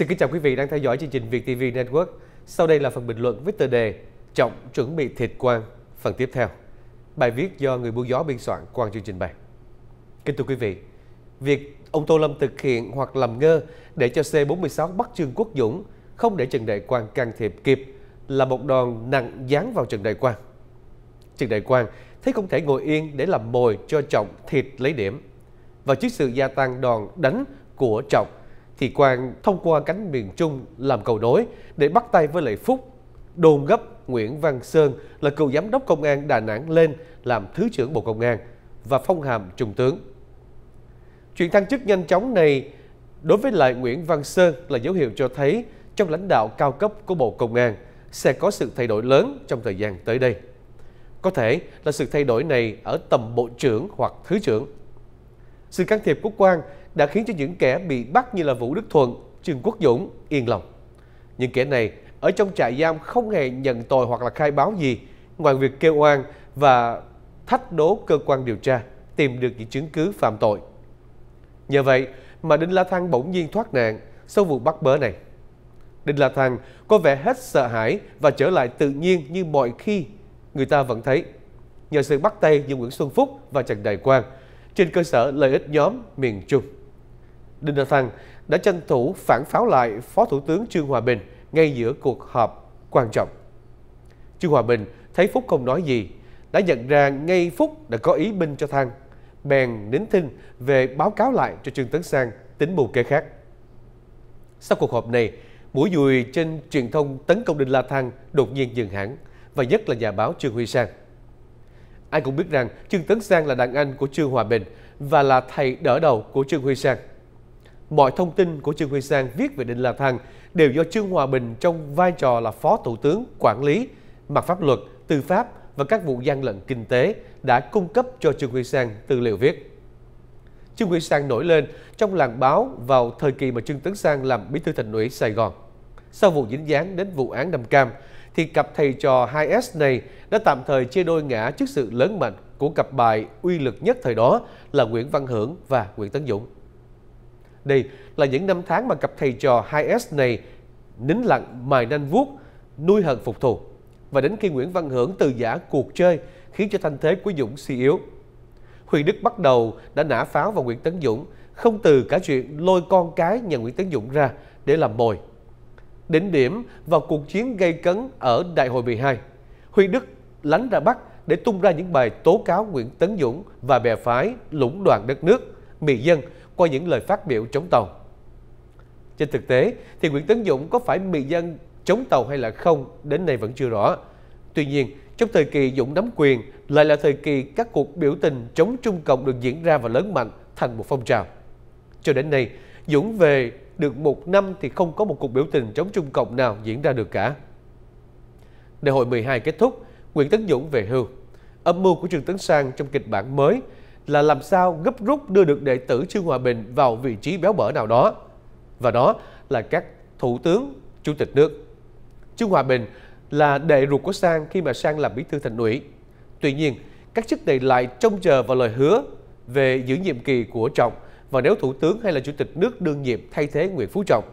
Xin kính chào quý vị đang theo dõi chương trình Việt TV Network. Sau đây là phần bình luận với tựa đề Trọng chuẩn bị thịt quang phần tiếp theo. Bài viết do người buôn gió biên soạn quan chương trình bày. Kính thưa quý vị, việc ông Tô Lâm thực hiện hoặc làm ngơ để cho C-46 bắt Trương Quốc Dũng không để Trần Đại Quang can thiệp kịp là một đòn nặng dán vào Trần Đại Quang. Trần Đại Quang thấy không thể ngồi yên để làm mồi cho Trọng thịt lấy điểm. Và trước sự gia tăng đòn đánh của Trọng thì Quang thông qua cánh miền Trung làm cầu nối để bắt tay với lại Phúc, đôn gấp Nguyễn Văn Sơn là cựu giám đốc công an Đà Nẵng lên làm Thứ trưởng Bộ Công an và phong hàm Trung tướng. Chuyện thăng chức nhanh chóng này đối với lại Nguyễn Văn Sơn là dấu hiệu cho thấy trong lãnh đạo cao cấp của Bộ Công an sẽ có sự thay đổi lớn trong thời gian tới đây. Có thể là sự thay đổi này ở tầm bộ trưởng hoặc thứ trưởng. Sự can thiệp của Quang đã khiến cho những kẻ bị bắt như là Vũ Đức Thuận, Trương Quốc Dũng yên lòng. Những kẻ này ở trong trại giam không hề nhận tội hoặc là khai báo gì ngoài việc kêu oan và thách đố cơ quan điều tra tìm được những chứng cứ phạm tội. Nhờ vậy mà Đinh La Thăng bỗng nhiên thoát nạn sau vụ bắt bớ này. Đinh La Thăng có vẻ hết sợ hãi và trở lại tự nhiên như mọi khi người ta vẫn thấy. Nhờ sự bắt tay giữa Nguyễn Xuân Phúc và Trần Đại Quang trên cơ sở lợi ích nhóm miền Trung. Đinh La Thăng đã tranh thủ phản pháo lại Phó Thủ tướng Trương Hòa Bình ngay giữa cuộc họp quan trọng. Trương Hòa Bình thấy Phúc không nói gì, đã nhận ra ngay Phúc đã có ý binh cho Thăng, bèn nín thinh về báo cáo lại cho Trương Tấn Sang tính bù kế khác. Sau cuộc họp này, mũi dùi trên truyền thông tấn công Đinh La Thăng đột nhiên dừng hẳn và nhất là nhà báo Trương Huy Sang. Ai cũng biết rằng Trương Tấn Sang là đàn anh của Trương Hòa Bình và là thầy đỡ đầu của Trương Huy Sang mọi thông tin của Trương Huy Sang viết về Đinh La Thăng đều do Trương Hòa Bình trong vai trò là Phó Thủ tướng quản lý, mặt pháp luật, tư pháp và các vụ gian lận kinh tế đã cung cấp cho Trương Huy Sang tư liệu viết. Trương Huy Sang nổi lên trong làng báo vào thời kỳ mà Trương Tấn Sang làm bí thư thành ủy Sài Gòn. Sau vụ dính dáng đến vụ án Nam Cam, thì cặp thầy trò 2S này đã tạm thời chia đôi ngã trước sự lớn mạnh của cặp bài uy lực nhất thời đó là Nguyễn Văn Hưởng và Nguyễn Tấn Dũng. Đây là những năm tháng mà cặp thầy trò 2S này nín lặng mài nanh vuốt, nuôi hận phục thù. Và đến khi Nguyễn Văn Hưởng từ giả cuộc chơi khiến cho thanh thế của Dũng suy yếu. Huy Đức bắt đầu đã nã pháo vào Nguyễn Tấn Dũng, không từ cả chuyện lôi con cái nhà Nguyễn Tấn Dũng ra để làm mồi. Đỉnh điểm vào cuộc chiến gây cấn ở Đại hội 12, Huy Đức lánh ra Bắc để tung ra những bài tố cáo Nguyễn Tấn Dũng và bè phái lũng đoạn đất nước, mị dân qua những lời phát biểu chống tàu. Trên thực tế thì Nguyễn Tấn Dũng có phải bị dân chống tàu hay là không đến nay vẫn chưa rõ. Tuy nhiên, trong thời kỳ Dũng nắm quyền lại là thời kỳ các cuộc biểu tình chống Trung Cộng được diễn ra và lớn mạnh thành một phong trào. Cho đến nay, Dũng về được một năm thì không có một cuộc biểu tình chống Trung Cộng nào diễn ra được cả. Đại hội 12 kết thúc, Nguyễn Tấn Dũng về hưu. Âm mưu của Trường Tấn Sang trong kịch bản mới là làm sao gấp rút đưa được đệ tử Trương Hòa Bình vào vị trí béo bở nào đó. Và đó là các thủ tướng, chủ tịch nước. Trương Hòa Bình là đệ ruột của Sang khi mà Sang làm bí thư thành ủy. Tuy nhiên, các chức này lại trông chờ vào lời hứa về giữ nhiệm kỳ của Trọng và nếu Thủ tướng hay là Chủ tịch nước đương nhiệm thay thế Nguyễn Phú Trọng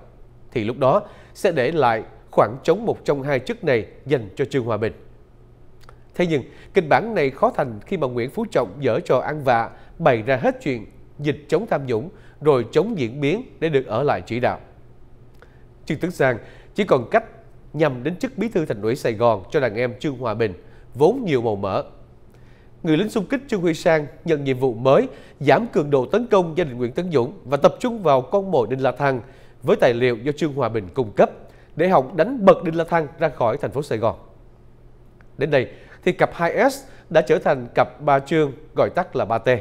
thì lúc đó sẽ để lại khoảng trống một trong hai chức này dành cho Trương Hòa Bình. Thế nhưng, kịch bản này khó thành khi mà Nguyễn Phú Trọng dở trò ăn vạ, bày ra hết chuyện dịch chống tham nhũng rồi chống diễn biến để được ở lại chỉ đạo. Trương Tấn Sang chỉ còn cách nhằm đến chức bí thư thành ủy Sài Gòn cho đàn em Trương Hòa Bình, vốn nhiều màu mỡ. Người lính xung kích Trương Huy Sang nhận nhiệm vụ mới giảm cường độ tấn công gia đình Nguyễn Tấn Dũng và tập trung vào con mồi Đinh La Thăng với tài liệu do Trương Hòa Bình cung cấp để hỏng đánh bật Đinh La Thăng ra khỏi thành phố Sài Gòn. Đến đây, thì cặp 2S đã trở thành cặp ba chương gọi tắt là 3T.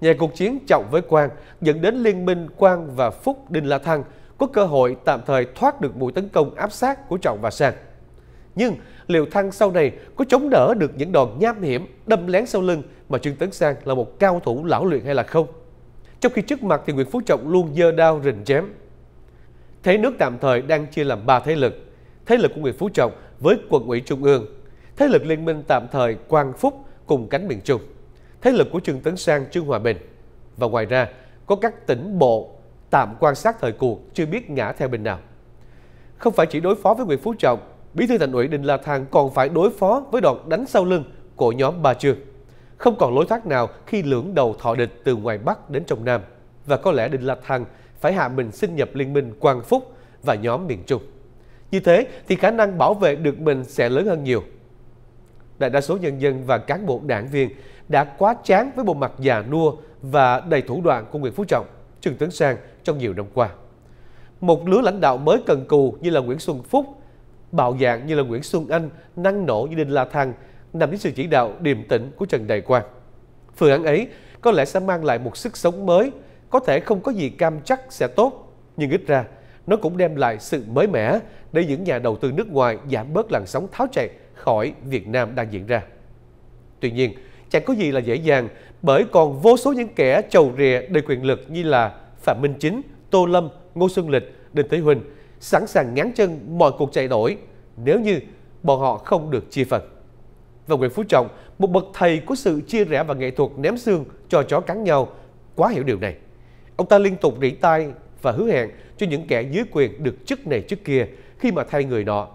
Nhờ cuộc chiến trọng với Quang dẫn đến liên minh Quang và Phúc Đinh La Thăng có cơ hội tạm thời thoát được mũi tấn công áp sát của Trọng và Sang. Nhưng liệu Thăng sau này có chống đỡ được những đòn nham hiểm đâm lén sau lưng mà Trương Tấn Sang là một cao thủ lão luyện hay là không? Trong khi trước mặt thì Nguyễn Phú Trọng luôn dơ đao rình chém. Thế nước tạm thời đang chia làm ba thế lực. Thế lực của Nguyễn Phú Trọng với quận ủy Trung ương thế lực liên minh tạm thời Quang Phúc cùng cánh miền Trung, thế lực của Trương Tấn Sang, Trương Hòa Bình. Và ngoài ra, có các tỉnh bộ tạm quan sát thời cuộc chưa biết ngã theo bên nào. Không phải chỉ đối phó với Nguyễn Phú Trọng, Bí thư Thành ủy Đinh La Thăng còn phải đối phó với đòn đánh sau lưng của nhóm Ba Trương. Không còn lối thoát nào khi lưỡng đầu thọ địch từ ngoài Bắc đến trong Nam. Và có lẽ Đinh La Thăng phải hạ mình xin nhập liên minh Quang Phúc và nhóm miền Trung. Như thế thì khả năng bảo vệ được mình sẽ lớn hơn nhiều – đại đa số nhân dân và cán bộ đảng viên đã quá chán với bộ mặt già nua và đầy thủ đoạn của Nguyễn Phú Trọng, Trần Tấn Sang trong nhiều năm qua. Một lứa lãnh đạo mới cần cù như là Nguyễn Xuân Phúc, bạo dạn như là Nguyễn Xuân Anh, năng nổ như Đinh La Thăng nằm dưới sự chỉ đạo điềm tĩnh của Trần Đại Quang. Phương án ấy có lẽ sẽ mang lại một sức sống mới, có thể không có gì cam chắc sẽ tốt, nhưng ít ra nó cũng đem lại sự mới mẻ để những nhà đầu tư nước ngoài giảm bớt làn sóng tháo chạy khỏi Việt Nam đang diễn ra. Tuy nhiên, chẳng có gì là dễ dàng bởi còn vô số những kẻ trầu rìa đầy quyền lực như là Phạm Minh Chính, Tô Lâm, Ngô Xuân Lịch, Đinh Thế Huỳnh sẵn sàng ngán chân mọi cuộc chạy đổi nếu như bọn họ không được chia phần. Và Nguyễn Phú Trọng, một bậc thầy của sự chia rẽ và nghệ thuật ném xương cho chó cắn nhau, quá hiểu điều này. Ông ta liên tục rỉ tai và hứa hẹn cho những kẻ dưới quyền được chức này chức kia khi mà thay người nọ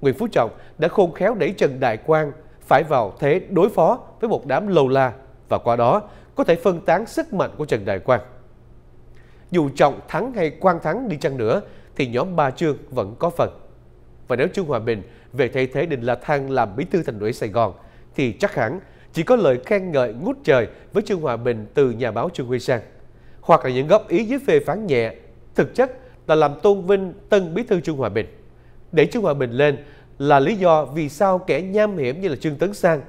Nguyễn Phú Trọng đã khôn khéo đẩy Trần Đại Quang phải vào thế đối phó với một đám lâu la và qua đó có thể phân tán sức mạnh của Trần Đại Quang. Dù Trọng thắng hay Quang thắng đi chăng nữa thì nhóm Ba Trương vẫn có phần. Và nếu Trương Hòa Bình về thay thế Đinh La Thăng làm bí thư thành ủy Sài Gòn thì chắc hẳn chỉ có lời khen ngợi ngút trời với Trương Hòa Bình từ nhà báo Trương Huy Sang hoặc là những góp ý dưới phê phán nhẹ thực chất là làm tôn vinh tân bí thư Trương Hòa Bình để cho hòa bình lên là lý do vì sao kẻ nham hiểm như là Trương Tấn Sang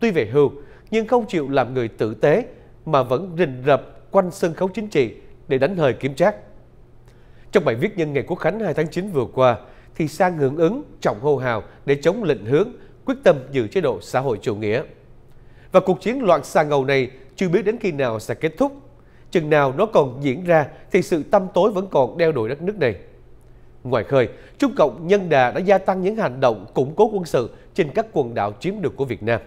tuy về hưu nhưng không chịu làm người tử tế mà vẫn rình rập quanh sân khấu chính trị để đánh hơi kiểm trác. Trong bài viết nhân ngày Quốc Khánh 2 tháng 9 vừa qua, thì Sang hưởng ứng trọng hô hào để chống lệnh hướng, quyết tâm giữ chế độ xã hội chủ nghĩa. Và cuộc chiến loạn xà ngầu này chưa biết đến khi nào sẽ kết thúc. Chừng nào nó còn diễn ra thì sự tâm tối vẫn còn đeo đuổi đất nước này. Ngoài khơi, Trung Cộng nhân đà đã gia tăng những hành động củng cố quân sự trên các quần đảo chiếm được của Việt Nam.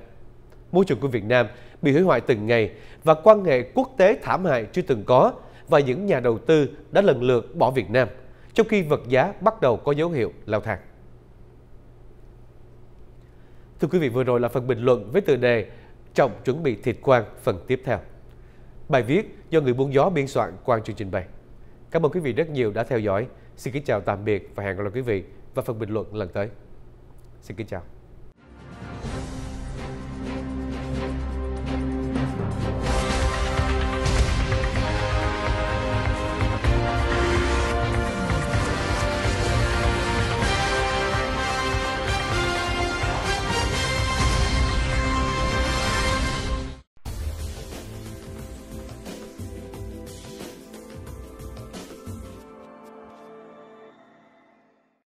Môi trường của Việt Nam bị hủy hoại từng ngày và quan hệ quốc tế thảm hại chưa từng có và những nhà đầu tư đã lần lượt bỏ Việt Nam, trong khi vật giá bắt đầu có dấu hiệu lao thang. Thưa quý vị, vừa rồi là phần bình luận với tựa đề Trọng chuẩn bị thịt quang phần tiếp theo. Bài viết do người buôn gió biên soạn qua chương trình bày. Cảm ơn quý vị rất nhiều đã theo dõi. Xin kính chào tạm biệt và hẹn gặp lại quý vị vào phần bình luận lần tới. Xin kính chào.